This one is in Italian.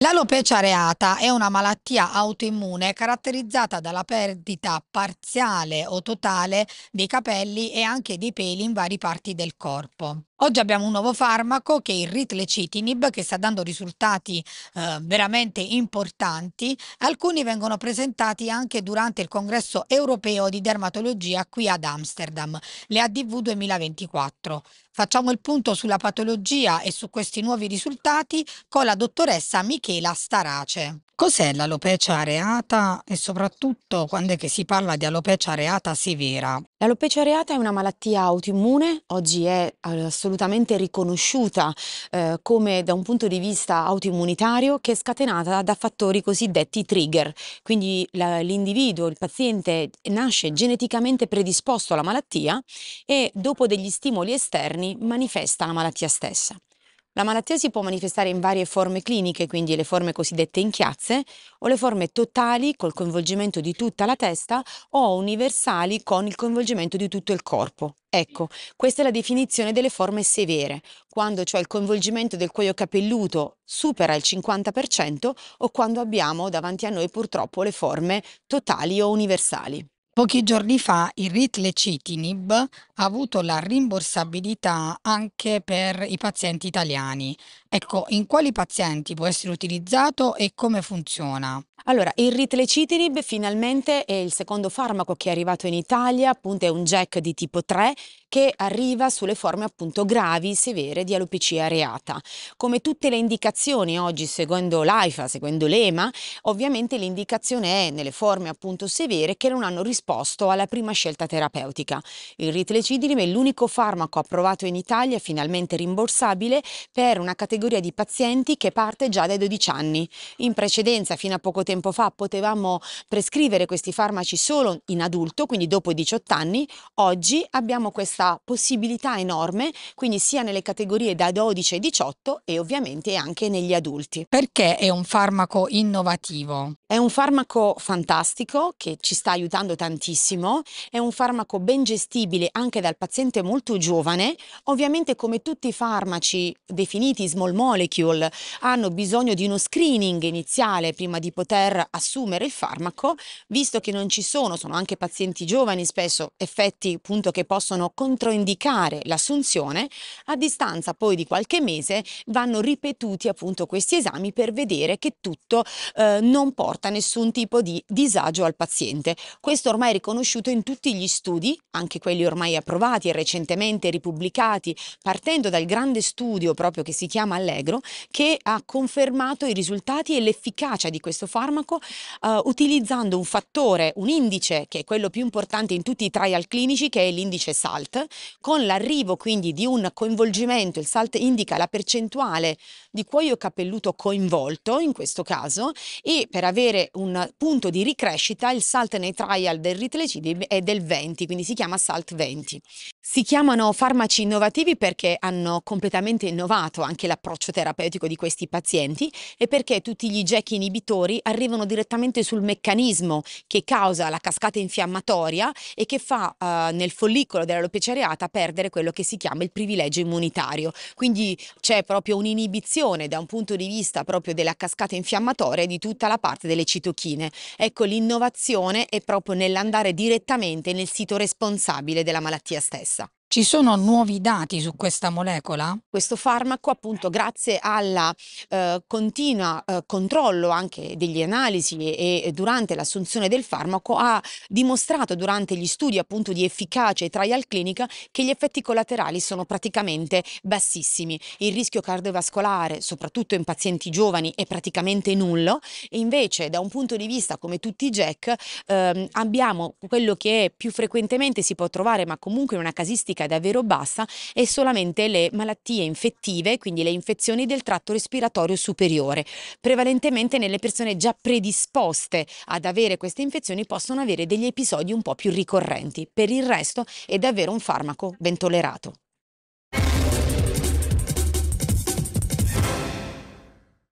L'alopecia areata è una malattia autoimmune caratterizzata dalla perdita parziale o totale dei capelli e anche dei peli in varie parti del corpo. Oggi abbiamo un nuovo farmaco che è il ritlecitinib che sta dando risultati eh, veramente importanti. Alcuni vengono presentati anche durante il congresso europeo di dermatologia qui ad Amsterdam, le ADV 2024. Facciamo il punto sulla patologia e su questi nuovi risultati con la dottoressa Michela Starace. Cos'è l'alopecia areata e soprattutto quando è che si parla di alopecia areata severa? L'alopecia areata è una malattia autoimmune, oggi è assolutamente eh, assolutamente riconosciuta eh, come da un punto di vista autoimmunitario che è scatenata da fattori cosiddetti trigger. Quindi l'individuo, il paziente nasce geneticamente predisposto alla malattia e dopo degli stimoli esterni manifesta la malattia stessa. La malattia si può manifestare in varie forme cliniche, quindi le forme cosiddette in chiazze, o le forme totali col coinvolgimento di tutta la testa, o universali con il coinvolgimento di tutto il corpo. Ecco, questa è la definizione delle forme severe, quando cioè il coinvolgimento del cuoio capelluto supera il 50% o quando abbiamo davanti a noi purtroppo le forme totali o universali. Pochi giorni fa il Ritlecitinib ha avuto la rimborsabilità anche per i pazienti italiani. Ecco, in quali pazienti può essere utilizzato e come funziona? Allora, il Ritlecitinib finalmente è il secondo farmaco che è arrivato in Italia, appunto è un jack di tipo 3 che arriva sulle forme appunto gravi, severe di alopecia areata. Come tutte le indicazioni oggi, seguendo l'AIFA, seguendo l'EMA, ovviamente l'indicazione è nelle forme appunto severe che non hanno risposto predisposto alla prima scelta terapeutica. Il ritlecidrime è l'unico farmaco approvato in Italia finalmente rimborsabile per una categoria di pazienti che parte già dai 12 anni. In precedenza, fino a poco tempo fa, potevamo prescrivere questi farmaci solo in adulto, quindi dopo i 18 anni. Oggi abbiamo questa possibilità enorme, quindi sia nelle categorie da 12 ai 18 e ovviamente anche negli adulti. Perché è un farmaco innovativo? È un farmaco fantastico che ci sta aiutando tantissimo tantissimo, è un farmaco ben gestibile anche dal paziente molto giovane, ovviamente come tutti i farmaci definiti small molecule hanno bisogno di uno screening iniziale prima di poter assumere il farmaco, visto che non ci sono, sono anche pazienti giovani spesso effetti appunto che possono controindicare l'assunzione, a distanza poi di qualche mese vanno ripetuti appunto questi esami per vedere che tutto eh, non porta nessun tipo di disagio al paziente. Questo ormai riconosciuto in tutti gli studi, anche quelli ormai approvati e recentemente ripubblicati, partendo dal grande studio proprio che si chiama Allegro, che ha confermato i risultati e l'efficacia di questo farmaco eh, utilizzando un fattore, un indice che è quello più importante in tutti i trial clinici, che è l'indice SALT, con l'arrivo quindi di un coinvolgimento, il SALT indica la percentuale di cuoio capelluto coinvolto in questo caso e per avere un punto di ricrescita il SALT nei trial del del Ritlecid è del 20, quindi si chiama SALT 20. Si chiamano farmaci innovativi perché hanno completamente innovato anche l'approccio terapeutico di questi pazienti e perché tutti gli jack inibitori arrivano direttamente sul meccanismo che causa la cascata infiammatoria e che fa eh, nel follicolo dell'alopecia areata perdere quello che si chiama il privilegio immunitario. Quindi c'è proprio un'inibizione da un punto di vista proprio della cascata infiammatoria di tutta la parte delle citochine. Ecco, l'innovazione è proprio nella andare direttamente nel sito responsabile della malattia stessa. Ci sono nuovi dati su questa molecola? Questo farmaco, appunto, grazie al eh, continuo eh, controllo anche degli analisi e, e durante l'assunzione del farmaco, ha dimostrato durante gli studi appunto di efficacia e trial clinica che gli effetti collaterali sono praticamente bassissimi. Il rischio cardiovascolare, soprattutto in pazienti giovani, è praticamente nullo e invece da un punto di vista come tutti i jack eh, abbiamo quello che più frequentemente si può trovare, ma comunque in una casistica clinica è davvero bassa e solamente le malattie infettive, quindi le infezioni del tratto respiratorio superiore. Prevalentemente nelle persone già predisposte ad avere queste infezioni possono avere degli episodi un po' più ricorrenti. Per il resto è davvero un farmaco ben tollerato.